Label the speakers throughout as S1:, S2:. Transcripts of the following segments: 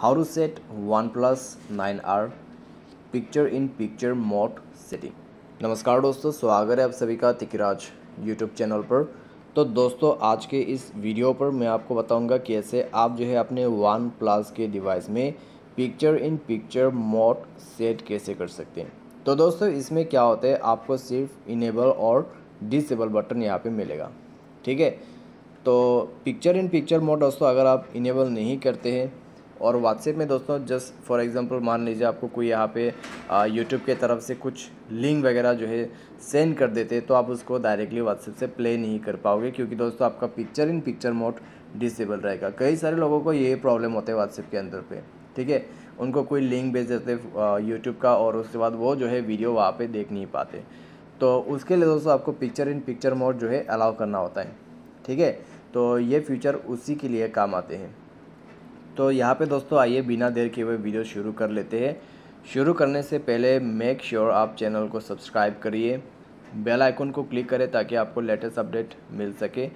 S1: how to set OnePlus 9R picture in picture mode setting नमस्कार दोस्तों स्वागत है आप सभी का तिकराज यूट्यूब चैनल पर तो दोस्तों आज के इस वीडियो पर मैं आपको बताऊंगा कैसे आप जो है अपने वन प्लस के डिवाइस में picture in picture mode set कैसे कर सकते हैं तो दोस्तों इसमें क्या होता है आपको सिर्फ इनेबल और डिसेबल बटन यहाँ पे मिलेगा ठीक है तो पिक्चर इन पिक्चर मोड दोस्तों अगर आप इनेबल नहीं करते हैं और व्हाट्सएप में दोस्तों जस्ट फॉर एग्ज़ाम्पल मान लीजिए आपको कोई यहाँ पे यूट्यूब के तरफ से कुछ लिंक वगैरह जो है सेंड कर देते तो आप उसको डायरेक्टली व्हाट्सएप से प्ले नहीं कर पाओगे क्योंकि दोस्तों आपका picture in picture mode disable रहेगा कई सारे लोगों को ये प्रॉब्लम होता है व्हाट्सएप के अंदर पे ठीक है उनको कोई लिंक भेज देते यूट्यूब का और उसके बाद वो जो है वीडियो वहाँ पर देख नहीं पाते तो उसके लिए दोस्तों आपको पिक्चर इन पिक्चर मोड जो है अलाउ करना होता है ठीक है तो ये फीचर उसी के लिए काम आते हैं तो यहाँ पे दोस्तों आइए बिना देर के हुए वीडियो शुरू कर लेते हैं शुरू करने से पहले मेक श्योर sure आप चैनल को सब्सक्राइब करिए बेल आइकन को क्लिक करें ताकि आपको लेटेस्ट अपडेट मिल सके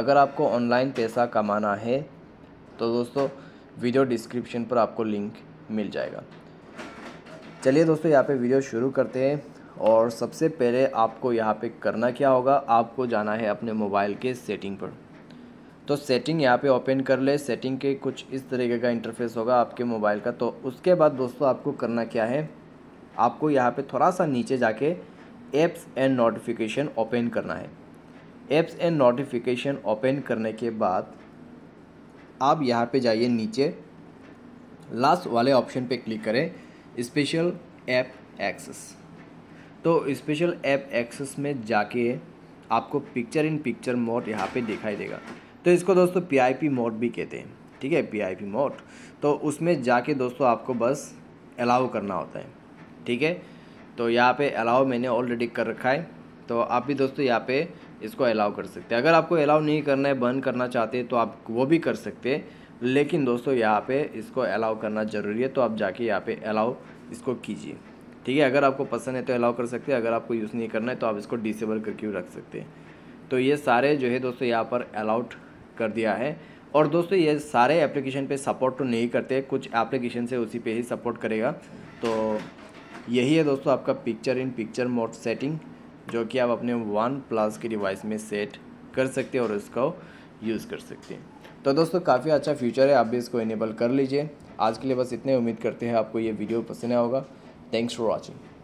S1: अगर आपको ऑनलाइन पैसा कमाना है तो दोस्तों वीडियो डिस्क्रिप्शन पर आपको लिंक मिल जाएगा चलिए दोस्तों यहाँ पे वीडियो शुरू करते हैं और सबसे पहले आपको यहाँ पे करना क्या होगा आपको जाना है अपने मोबाइल के सेटिंग पर तो सेटिंग यहाँ पे ओपन कर ले सेटिंग के कुछ इस तरीके का इंटरफेस होगा आपके मोबाइल का तो उसके बाद दोस्तों आपको करना क्या है आपको यहाँ पे थोड़ा सा नीचे जाके एप्स एंड नोटिफिकेशन ओपन करना है एप्स एंड नोटिफिकेशन ओपन करने के बाद आप यहाँ पे जाइए नीचे लास्ट वाले ऑप्शन पे क्लिक करें स्पेशल ऐप एक्सेस तो स्पेशल ऐप एक्सेस में जाके आपको पिक्चर इन पिक्चर मोड यहाँ पे दिखाई देगा तो इसको दोस्तों पीआईपी मोड भी कहते हैं ठीक है पीआईपी मोड तो उसमें जाके दोस्तों आपको बस अलाउ करना होता है ठीक है तो यहाँ पे अलाउ मैंने ऑलरेडी कर रखा है तो आप भी दोस्तों यहाँ पे इसको अलाउ कर सकते हैं अगर आपको अलाउ नहीं करना है बंद करना चाहते हैं तो आप वो भी कर सकते हैं लेकिन दोस्तों यहाँ पे इसको अलाउ करना ज़रूरी है तो आप जाके यहाँ पे अलाउ इसको कीजिए ठीक है अगर आपको पसंद है तो अलाउ कर सकते हैं अगर आपको यूज़ नहीं करना है तो आप इसको डिसेबल करके रख सकते हैं तो ये सारे जो है दोस्तों यहाँ पर अलाउड कर दिया है और दोस्तों ये सारे एप्लीकेशन पे सपोर्ट तो नहीं करते कुछ एप्लीकेशन से उसी पे ही सपोर्ट करेगा तो यही है दोस्तों आपका picture in picture mode setting जो कि आप अपने वन प्लस के डिवाइस में सेट कर सकते हैं और इसको यूज़ कर सकते हैं तो दोस्तों काफ़ी अच्छा फ्यूचर है आप भी इसको इनेबल कर लीजिए आज के लिए बस इतने उम्मीद करते हैं आपको ये वीडियो पसंद आया होगा थैंक्स फॉर वॉचिंग